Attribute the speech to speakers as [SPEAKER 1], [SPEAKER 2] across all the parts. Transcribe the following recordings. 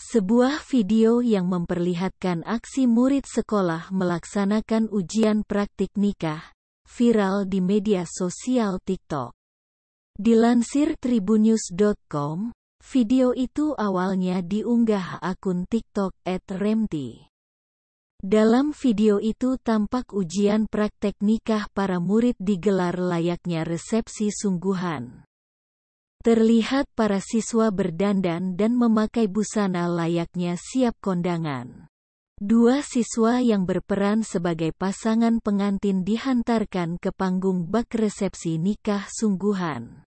[SPEAKER 1] Sebuah video yang memperlihatkan aksi murid sekolah melaksanakan ujian praktik nikah, viral di media sosial TikTok. Dilansir tribunews.com, video itu awalnya diunggah akun TikTok @remti. Dalam video itu tampak ujian praktek nikah para murid digelar layaknya resepsi sungguhan. Terlihat para siswa berdandan dan memakai busana layaknya siap kondangan. Dua siswa yang berperan sebagai pasangan pengantin dihantarkan ke panggung bak resepsi nikah sungguhan.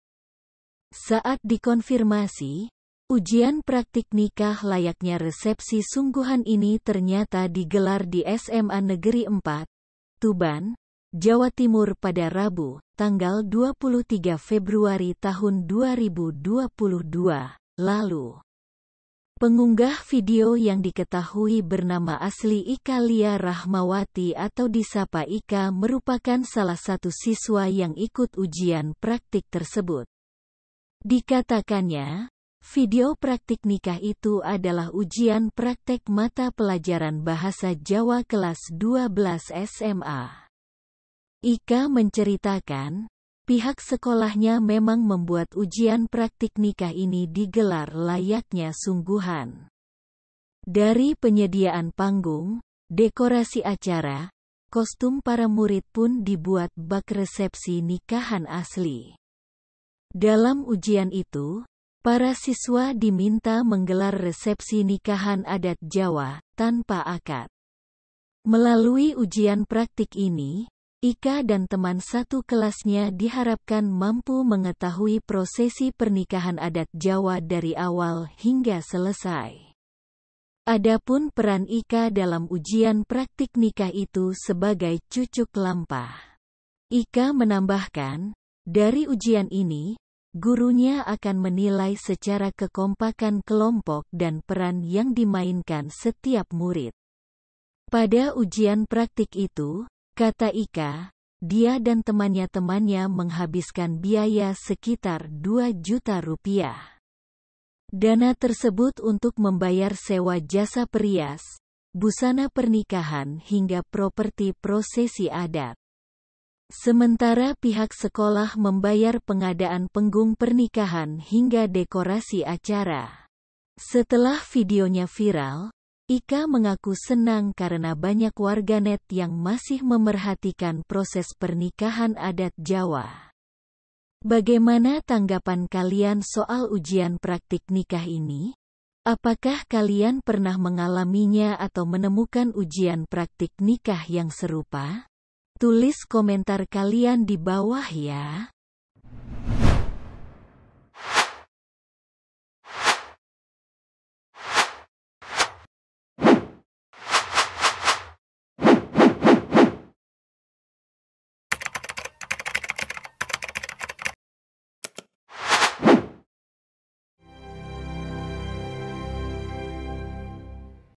[SPEAKER 1] Saat dikonfirmasi, ujian praktik nikah layaknya resepsi sungguhan ini ternyata digelar di SMA Negeri 4, Tuban, Jawa Timur pada Rabu, tanggal 23 Februari tahun 2022 lalu. Pengunggah video yang diketahui bernama asli Ika Lia Rahmawati atau disapa Ika merupakan salah satu siswa yang ikut ujian praktik tersebut. Dikatakannya, video praktik nikah itu adalah ujian praktek mata pelajaran bahasa Jawa kelas 12 SMA. Ika menceritakan, pihak sekolahnya memang membuat ujian praktik nikah ini digelar layaknya sungguhan. Dari penyediaan panggung, dekorasi acara, kostum para murid pun dibuat bak resepsi nikahan asli. Dalam ujian itu, para siswa diminta menggelar resepsi nikahan adat Jawa tanpa akad. Melalui ujian praktik ini, Ika dan teman satu kelasnya diharapkan mampu mengetahui prosesi pernikahan adat Jawa dari awal hingga selesai. Adapun peran Ika dalam ujian praktik nikah itu sebagai cucuk lampah. Ika menambahkan, dari ujian ini, gurunya akan menilai secara kekompakan kelompok dan peran yang dimainkan setiap murid. Pada ujian praktik itu, Kata Ika, dia dan temannya-temannya menghabiskan biaya sekitar 2 juta rupiah. Dana tersebut untuk membayar sewa jasa perias, busana pernikahan hingga properti prosesi adat. Sementara pihak sekolah membayar pengadaan penggung pernikahan hingga dekorasi acara. Setelah videonya viral, Ika mengaku senang karena banyak warganet yang masih memerhatikan proses pernikahan adat Jawa. Bagaimana tanggapan kalian soal ujian praktik nikah ini? Apakah kalian pernah mengalaminya atau menemukan ujian praktik nikah yang serupa? Tulis komentar kalian di bawah ya.